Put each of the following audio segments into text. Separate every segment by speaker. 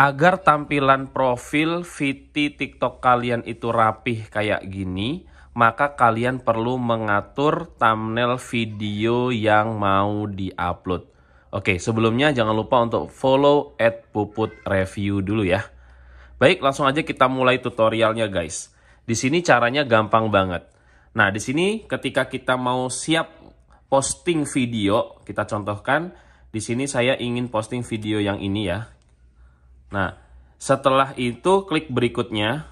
Speaker 1: Agar tampilan profil VT TikTok kalian itu rapih kayak gini, maka kalian perlu mengatur thumbnail video yang mau diupload. Oke, sebelumnya jangan lupa untuk follow at puput review dulu ya. Baik, langsung aja kita mulai tutorialnya guys. Di sini caranya gampang banget. Nah, di sini ketika kita mau siap posting video, kita contohkan, di sini saya ingin posting video yang ini ya, Nah, setelah itu klik berikutnya.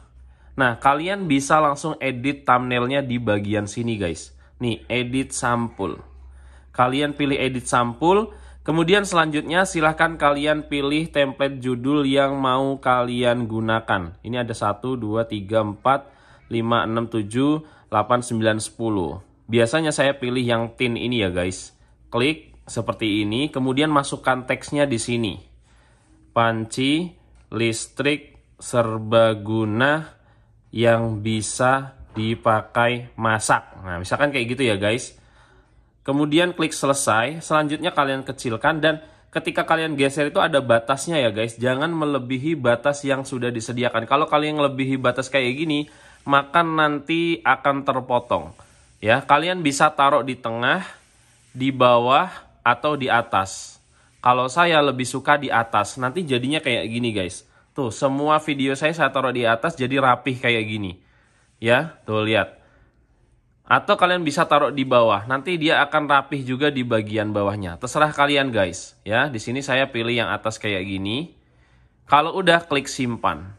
Speaker 1: Nah, kalian bisa langsung edit thumbnailnya di bagian sini guys. Nih, edit sampul. Kalian pilih edit sampul. Kemudian selanjutnya silahkan kalian pilih template judul yang mau kalian gunakan. Ini ada 1, 2, 3, 4, 5, 6, 7, 8, 9, 10. Biasanya saya pilih yang tin ini ya guys. Klik seperti ini, kemudian masukkan teksnya di sini panci listrik serbaguna yang bisa dipakai masak. Nah, misalkan kayak gitu ya guys. Kemudian klik selesai, selanjutnya kalian kecilkan dan ketika kalian geser itu ada batasnya ya guys. Jangan melebihi batas yang sudah disediakan. Kalau kalian melebihi batas kayak gini, maka nanti akan terpotong. Ya, kalian bisa taruh di tengah, di bawah, atau di atas. Kalau saya lebih suka di atas, nanti jadinya kayak gini guys. Tuh, semua video saya saya taruh di atas jadi rapih kayak gini. Ya, tuh lihat. Atau kalian bisa taruh di bawah, nanti dia akan rapih juga di bagian bawahnya. Terserah kalian guys, ya. Di sini saya pilih yang atas kayak gini. Kalau udah klik simpan.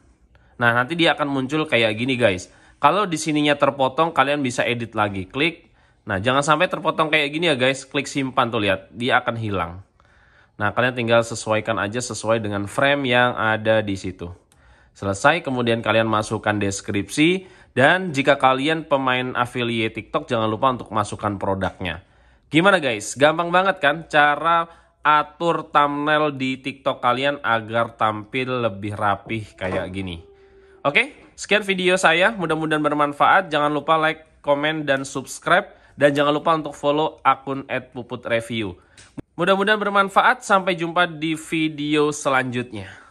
Speaker 1: Nah, nanti dia akan muncul kayak gini guys. Kalau di sininya terpotong, kalian bisa edit lagi. Klik. Nah, jangan sampai terpotong kayak gini ya guys. Klik simpan tuh lihat, dia akan hilang. Nah, kalian tinggal sesuaikan aja sesuai dengan frame yang ada di situ. Selesai, kemudian kalian masukkan deskripsi. Dan jika kalian pemain affiliate TikTok, jangan lupa untuk masukkan produknya. Gimana guys? Gampang banget kan cara atur thumbnail di TikTok kalian agar tampil lebih rapih kayak gini. Oke, sekian video saya. Mudah-mudahan bermanfaat. Jangan lupa like, komen, dan subscribe. Dan jangan lupa untuk follow akun @puputreview. Mudah-mudahan bermanfaat. Sampai jumpa di video selanjutnya.